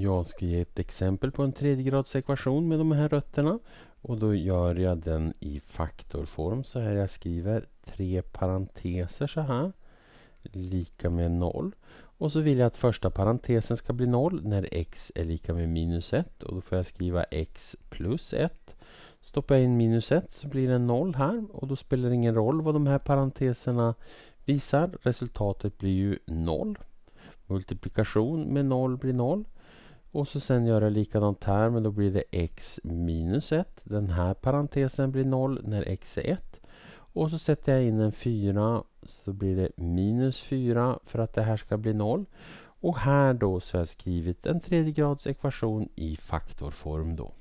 Jag ska ge ett exempel på en tredjegradsekvation med de här rötterna. Och då gör jag den i faktorform så här. Jag skriver tre parenteser så här. Lika med 0. Och så vill jag att första parentesen ska bli 0 när x är lika med minus 1. Och då får jag skriva x plus 1. Stoppar jag in minus 1 så blir det 0 här. Och då spelar det ingen roll vad de här parenteserna visar. Resultatet blir ju 0. Multiplikation med 0 blir 0. Och så sen gör jag likadant här men då blir det x minus 1. Den här parentesen blir 0 när x är 1. Och så sätter jag in en 4 så blir det minus 4 för att det här ska bli 0. Och här då så har jag skrivit en tredje grads ekvation i faktorform då.